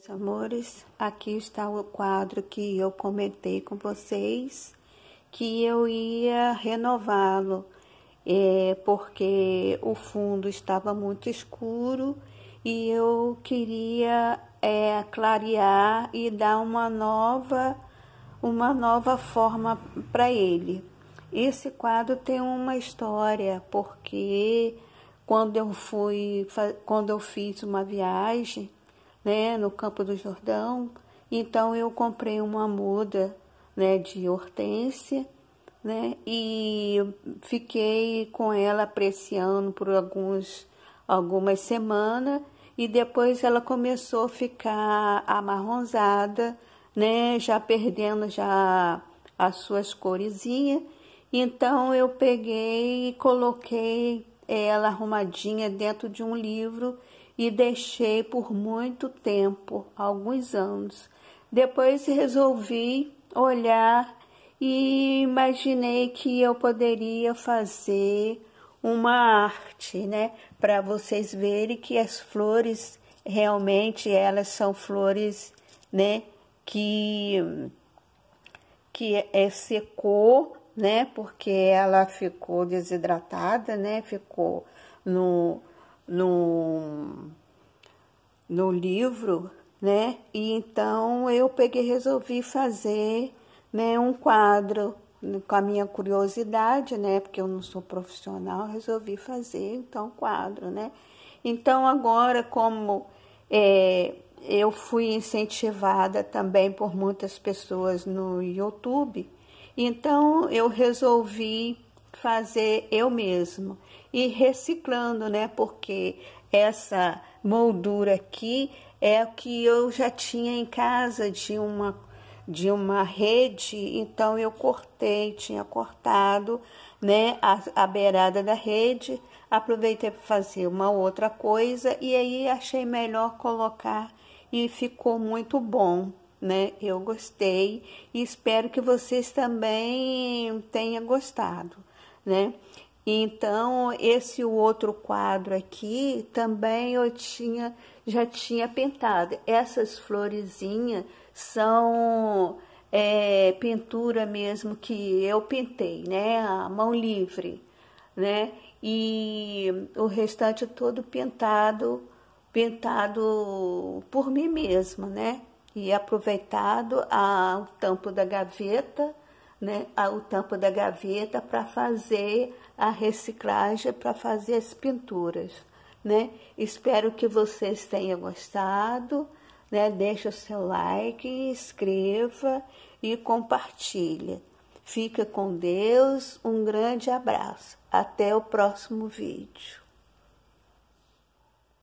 Meus amores, aqui está o quadro que eu comentei com vocês que eu ia renová-lo, é, porque o fundo estava muito escuro e eu queria é, clarear e dar uma nova, uma nova forma para ele. Esse quadro tem uma história, porque quando eu fui, quando eu fiz uma viagem né, no Campo do Jordão. Então eu comprei uma muda, né, de hortênsia, né, e fiquei com ela apreciando por alguns algumas semanas e depois ela começou a ficar amarronzada, né, já perdendo já as suas coresinha, Então eu peguei e coloquei ela arrumadinha dentro de um livro e deixei por muito tempo, alguns anos. Depois resolvi olhar e imaginei que eu poderia fazer uma arte, né, para vocês verem que as flores realmente elas são flores, né, que que é, secou, né, porque ela ficou desidratada, né, ficou no no no livro, né? E então eu peguei, resolvi fazer né, um quadro com a minha curiosidade, né? Porque eu não sou profissional, resolvi fazer então um quadro, né? Então agora como é, eu fui incentivada também por muitas pessoas no YouTube, então eu resolvi fazer eu mesmo e reciclando, né? Porque essa moldura aqui é o que eu já tinha em casa de uma de uma rede, então eu cortei, tinha cortado, né, a, a beirada da rede, aproveitei para fazer uma outra coisa e aí achei melhor colocar e ficou muito bom, né? Eu gostei e espero que vocês também tenham gostado né? Então, esse outro quadro aqui também eu tinha já tinha pintado. Essas florezinhas são é, pintura mesmo que eu pintei, né? A mão livre, né? E o restante é todo pintado, pintado por mim mesma, né? E aproveitado a, o tampo da gaveta né, o tampo da gaveta para fazer a reciclagem, para fazer as pinturas. Né? Espero que vocês tenham gostado. Né? Deixe o seu like, inscreva e compartilhe. Fica com Deus, um grande abraço. Até o próximo vídeo.